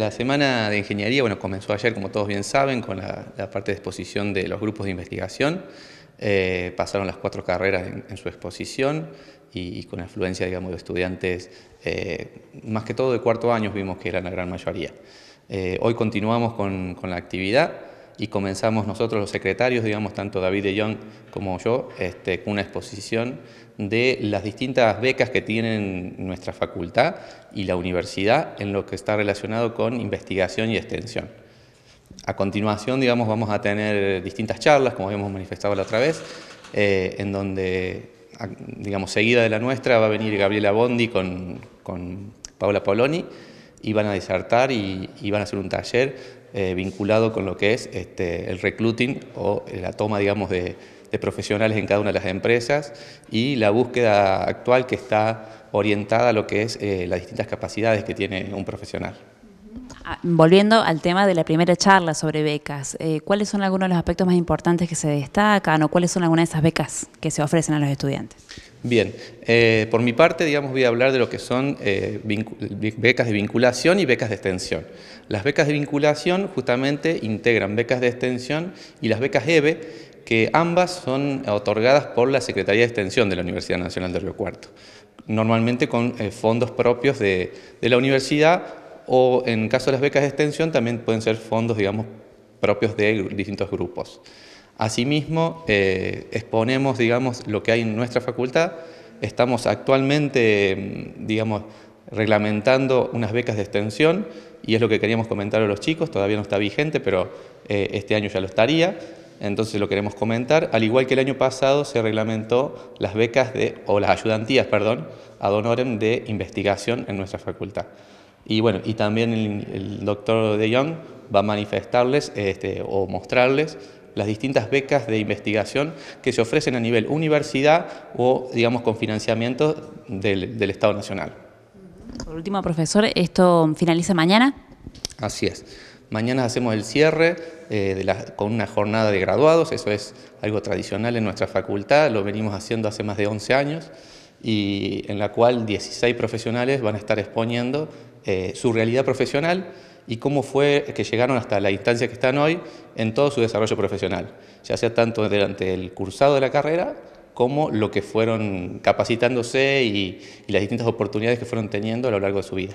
La semana de ingeniería bueno, comenzó ayer, como todos bien saben, con la, parte de exposición de los grupos de investigación. Eh, pasaron las cuatro carreras en, su exposición y, con afluencia digamos, de estudiantes, eh, más que todo de cuarto año, vimos que era la gran mayoría. Eh, hoy continuamos con la actividad y comenzamos nosotros los secretarios, digamos, tanto David de Jong como yo, este, una exposición de las distintas becas que tienen nuestra facultad y la universidad en lo que está relacionado con investigación y extensión. A continuación, digamos, vamos a tener distintas charlas, como habíamos manifestado la otra vez, eh, en donde, digamos, seguida de la nuestra va a venir Gabriela Bondi con, con Paula Poloni, iban a desartar y iban a hacer un taller eh, vinculado con lo que es este, el recluting o la toma, de, profesionales en cada una de las empresas y la búsqueda actual que está orientada a lo que es eh, las distintas capacidades que tiene un profesional. Ah, volviendo al tema de la primera charla sobre becas, eh, ¿cuáles son algunos de los aspectos más importantes que se destacan o cuáles son algunas de esas becas que se ofrecen a los estudiantes? Bien, eh, por mi parte, digamos, voy a hablar de lo que son eh, becas de vinculación y becas de extensión. Las becas de vinculación justamente integran becas de extensión y las becas EBE, que ambas son otorgadas por la Secretaría de Extensión de la Universidad Nacional de Río Cuarto, normalmente con fondos propios de la universidad o en caso de las becas de extensión también pueden ser fondos, digamos, propios de distintos grupos. Asimismo, eh, exponemos, digamos, lo que hay en nuestra facultad. Estamos actualmente, mm, digamos, reglamentando unas becas de extensión y es lo que queríamos comentar a los chicos, todavía no está vigente, pero eh, este año ya lo estaría, entonces lo queremos comentar, al igual que el año pasado se reglamentó las becas de, o las ayudantías, perdón, ad honorem de investigación en nuestra facultad. Y bueno, y también el, doctor De Jong va a manifestarles este, o mostrarles las distintas becas de investigación que se ofrecen a nivel universidad o, digamos, con financiamiento del, Estado Nacional. Por último, profesor, ¿esto finaliza mañana? Así es. Mañana hacemos el cierre eh, con una jornada de graduados, eso es algo tradicional en nuestra facultad, lo venimos haciendo hace más de 11 años y en la cual 16 profesionales van a estar exponiendo eh, su realidad profesional y cómo fue que llegaron hasta la instancia que están hoy en todo su desarrollo profesional, ya sea tanto durante el cursado de la carrera como lo que fueron capacitándose y las distintas oportunidades que fueron teniendo a lo largo de su vida.